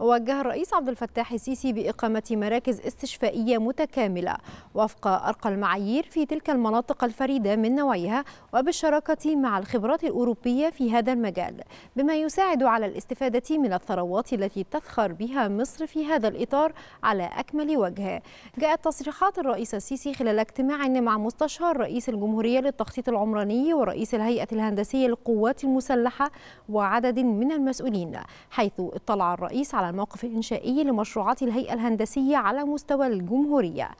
وجه الرئيس عبد الفتاح السيسي بإقامة مراكز استشفائية متكاملة وفق أرقى المعايير في تلك المناطق الفريدة من نوعها وبالشراكة مع الخبرات الأوروبية في هذا المجال بما يساعد على الاستفادة من الثروات التي تفخر بها مصر في هذا الإطار على أكمل وجه جاءت تصريحات الرئيس السيسي خلال اجتماع مع مستشار رئيس الجمهورية للتخطيط العمراني ورئيس الهيئة الهندسية للقوات المسلحة وعدد من المسؤولين حيث اطلع الرئيس على الموقف الإنشائي لمشروعات الهيئة الهندسية على مستوى الجمهورية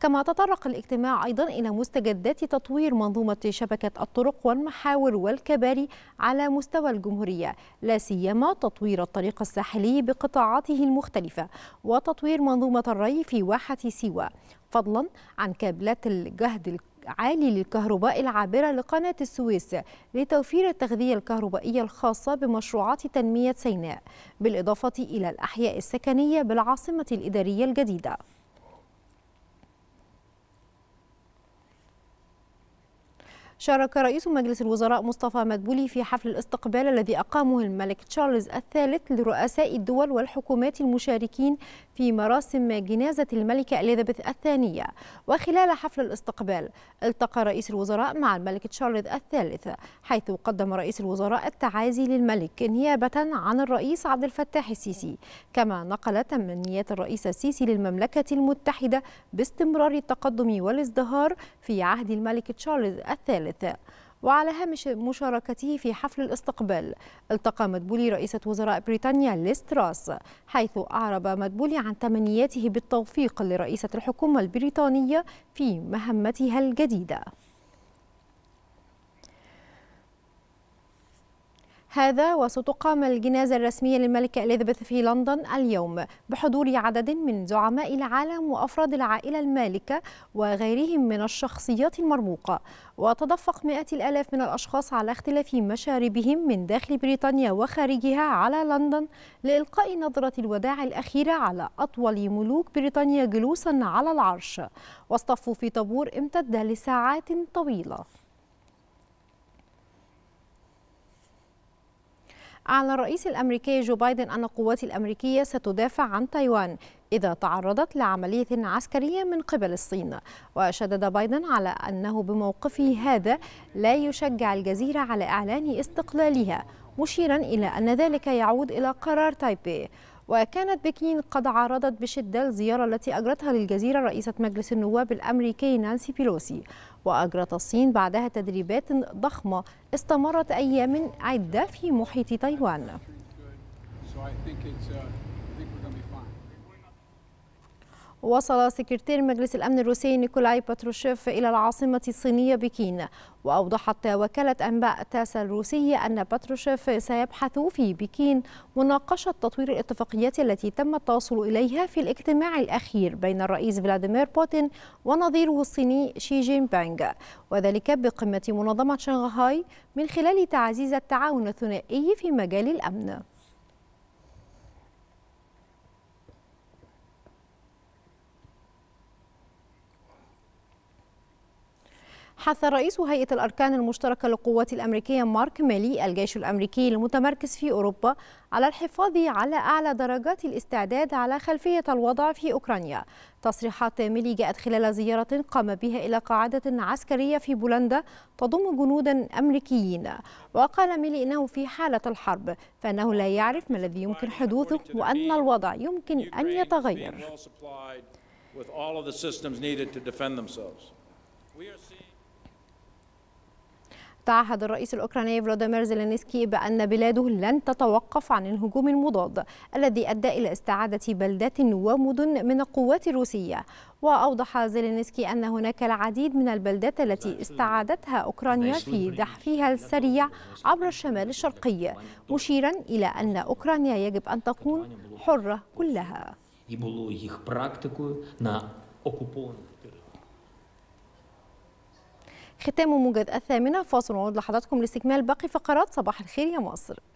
كما تطرق الاجتماع أيضا إلى مستجدات تطوير منظومة شبكة الطرق والمحاور والكباري على مستوى الجمهورية لا سيما تطوير الطريق الساحلي بقطاعاته المختلفة وتطوير منظومة الري في واحة سيوة فضلا عن كابلات الجهد عالي للكهرباء العابرة لقناة السويس لتوفير التغذية الكهربائية الخاصة بمشروعات تنمية سيناء بالإضافة إلى الأحياء السكنية بالعاصمة الإدارية الجديدة شارك رئيس مجلس الوزراء مصطفى مدبولي في حفل الاستقبال الذي أقامه الملك تشارلز الثالث لرؤساء الدول والحكومات المشاركين في مراسم جنازة الملكة إليزابيث الثانية وخلال حفل الاستقبال التقى رئيس الوزراء مع الملك تشارلز الثالث حيث قدم رئيس الوزراء التعازي للملك نيابة عن الرئيس عبد الفتاح السيسي كما نقل تمنيات الرئيس السيسي للمملكة المتحدة باستمرار التقدم والازدهار في عهد الملك تشارلز الثالث الثالث وعلى هامش مشاركته في حفل الاستقبال التقى مدبولي رئيسة وزراء بريطانيا ليستراس حيث أعرب مدبولي عن تمنياته بالتوفيق لرئيسة الحكومة البريطانية في مهمتها الجديدة هذا وستقام الجنازة الرسمية للملكة إليزابيث في لندن اليوم بحضور عدد من زعماء العالم وأفراد العائلة المالكة وغيرهم من الشخصيات المرموقة وتدفق مئات الآلاف من الأشخاص على اختلاف مشاربهم من داخل بريطانيا وخارجها على لندن لإلقاء نظرة الوداع الأخيرة على أطول ملوك بريطانيا جلوسا على العرش واصطفوا في طابور امتد لساعات طويلة أعلن الرئيس الأمريكي جو بايدن أن القوات الأمريكية ستدافع عن تايوان إذا تعرضت لعملية عسكرية من قبل الصين وشدد بايدن على أنه بموقفه هذا لا يشجع الجزيرة على إعلان استقلالها مشيرا إلى أن ذلك يعود إلى قرار تايبي وكانت بكين قد عارضت بشدة الزيارة التي أجرتها للجزيرة رئيسة مجلس النواب الأمريكي نانسي بيلوسي وأجرت الصين بعدها تدريبات ضخمة استمرت أيام عدة في محيط تايوان. Uh, وصل سكرتير مجلس الأمن الروسي نيكولاي باتروشيف إلى العاصمة الصينية بكين وأوضحت وكالة أنباء تاس الروسية أن باتروشيف سيبحث في بكين مناقشة تطوير الاتفاقيات التي تم التوصل إليها في الاجتماع الأخير بين الرئيس فلاديمير بوتين ونظيره الصيني شي جين بانغ وذلك بقمة منظمة شنغهاي من خلال تعزيز التعاون الثنائي في مجال الأمن حث رئيس هيئة الأركان المشتركة للقوات الأمريكية مارك ميلي الجيش الأمريكي المتمركز في أوروبا على الحفاظ على أعلى درجات الاستعداد على خلفية الوضع في أوكرانيا تصريحات ميلي جاءت خلال زيارة قام بها إلى قاعدة عسكرية في بولندا تضم جنودا أمريكيين وقال ميلي إنه في حالة الحرب فإنه لا يعرف ما الذي يمكن حدوثه وأن الوضع يمكن أن يتغير تعهد الرئيس الأوكراني فلاديمير زيلينسكي بأن بلاده لن تتوقف عن الهجوم المضاد الذي أدى إلى استعادة بلدات ومدن من القوات الروسية وأوضح زيلينسكي أن هناك العديد من البلدات التي استعادتها أوكرانيا في زحفها السريع عبر الشمال الشرقي مشيرا إلى أن أوكرانيا يجب أن تكون حرة كلها. ختام موجز الثامنه فاصل ونعود لحضراتكم لاستكمال باقي فقرات صباح الخير يا مصر